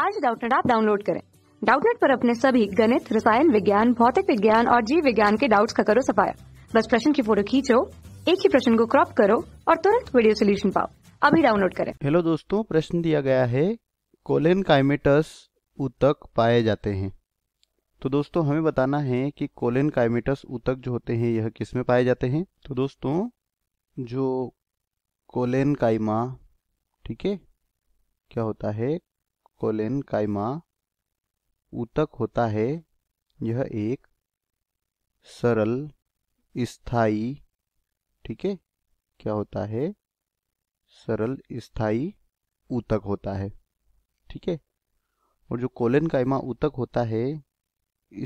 आज डाउटनेट आप डाउनलोड करें डाउटनेट पर अपने सभी गणित रसायन विज्ञान भौतिक विज्ञान और जीव विज्ञान के डाउट्स का करो सफाया बस प्रश्न की फोटो खींचो एक ही प्रश्न को क्रॉप करो और तुरंत वीडियो सोल्यूशन पाओ अभी डाउनलोड करें हेलो दोस्तों प्रश्न दिया गया है कोलेन काइमेटस ऊतक पाए जाते हैं तो दोस्तों हमें बताना है कि कोलेन काइमेटस ऊतक जो होते हैं यह किस में पाए जाते हैं तो दोस्तों जो कोलेन काइमा ठीक है क्या होता है कोलेन कायमा ऊतक होता है यह एक सरल स्थाई ठीक है क्या होता है सरल स्थाई ऊतक होता है ठीक है और जो कोलेन कायमा ऊतक होता है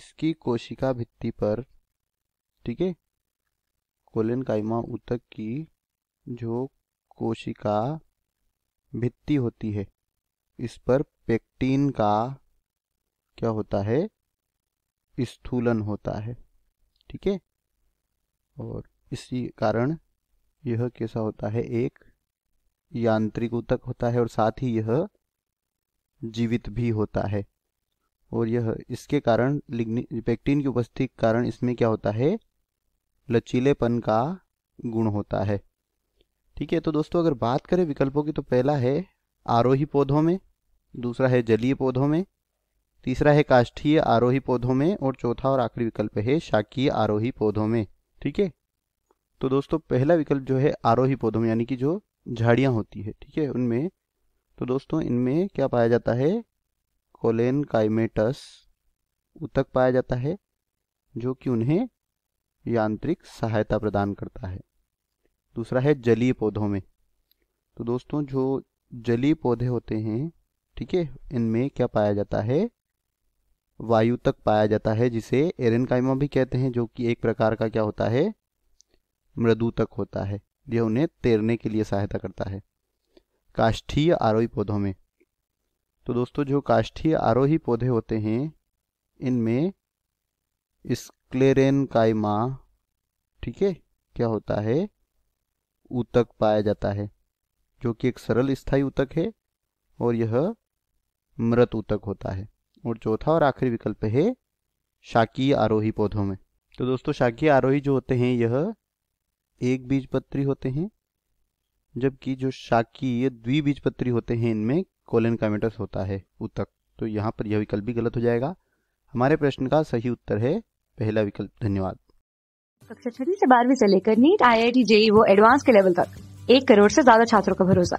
इसकी कोशिका भित्ति पर ठीक है कोलेन कायमा ऊतक की जो कोशिका भित्ति होती है इस पर पेक्टीन का क्या होता है स्थूलन होता है ठीक है और इसी कारण यह कैसा होता है एक यांत्रिक ऊतक होता है और साथ ही यह जीवित भी होता है और यह इसके कारण पेक्टिन की उपस्थिति के कारण इसमें क्या होता है लचीलेपन का गुण होता है ठीक है तो दोस्तों अगर बात करें विकल्पों की तो पहला है आरोही पौधों में दूसरा है जलीय पौधों में तीसरा है काष्ठीय आरोही पौधों में और चौथा और आखिरी विकल्प है शाकीय आरोही पौधों में ठीक है तो दोस्तों पहला विकल्प जो है आरोही पौधों में यानी कि जो झाड़ियाँ होती है ठीक है उनमें तो दोस्तों इनमें क्या पाया जाता है कोलेन काइमेटस उतक पाया जाता है जो कि उन्हें यांत्रिक सहायता प्रदान करता है दूसरा है जलीय पौधों में तो दोस्तों जो जलीय पौधे होते हैं ठीक है इनमें क्या पाया जाता है वायु तक पाया जाता है जिसे एरेनकाइमा भी कहते हैं जो कि एक प्रकार का क्या होता है मृदु तक होता है यह उन्हें तैरने के लिए सहायता करता है काष्ठीय आरोही पौधों में तो दोस्तों जो काष्ठीय आरोही पौधे होते हैं इनमें कायमा ठीक है क्या होता है ऊतक पाया जाता है जो कि एक सरल स्थायी ऊतक है और यह मृत ऊतक होता है और चौथा और आखिरी विकल्प है शाकीय आरोही पौधों में तो दोस्तों शाकीय आरोही जो होते हैं यह एक बीज होते हैं जबकि जो शाकीय द्विबीज पत्री होते हैं इनमें कोलन कामेटस होता है ऊतक तो यहाँ पर यह विकल्प भी गलत हो जाएगा हमारे प्रश्न का सही उत्तर है पहला विकल्प धन्यवाद कक्षा छठी से बारहवीं से लेकर NEET I I T JEE वो एडवांस के लेवल तक एक करोड़ से ज्यादा छात्रों का भरोसा